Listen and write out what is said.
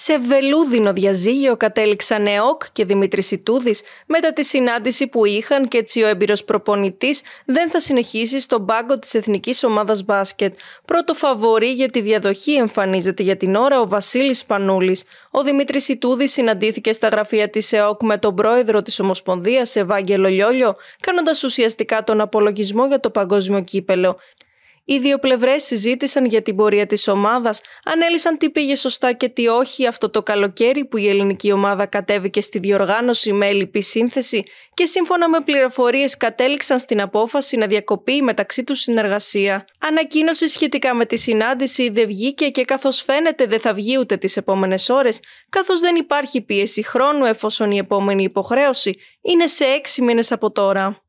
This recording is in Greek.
σε βελούδινο διαζύγιο κατέληξαν ΕΟΚ και Δημήτρης Ιτούδης μετά τη συνάντηση που είχαν και έτσι ο έμπειρος προπονητής δεν θα συνεχίσει στον πάγκο της Εθνικής Ομάδας Μπάσκετ. Πρώτο φαβορή για τη διαδοχή εμφανίζεται για την ώρα ο Βασίλης Πανούλης. Ο Δημήτρης Ιτούδης συναντήθηκε στα γραφεία της ΕΟΚ με τον πρόεδρο της Ομοσπονδίας Ευάγγελο Λιόλιο, κάνοντας ουσιαστικά τον απολογισμό για το παγκόσμιο κύπελο. Οι δύο πλευρές συζήτησαν για την πορεία της ομάδας, ανέλησαν τι πήγε σωστά και τι όχι αυτό το καλοκαίρι που η ελληνική ομάδα κατέβηκε στη διοργάνωση με έλλειπη σύνθεση και σύμφωνα με πληροφορίες κατέληξαν στην απόφαση να διακοπεί η μεταξύ τους συνεργασία. Ανακοίνωση σχετικά με τη συνάντηση δεν βγήκε και καθώς φαίνεται δεν θα βγει ούτε τις επόμενες ώρες, καθώς δεν υπάρχει πίεση χρόνου εφόσον η επόμενη υποχρέωση είναι σε έξι μήνες από τώρα.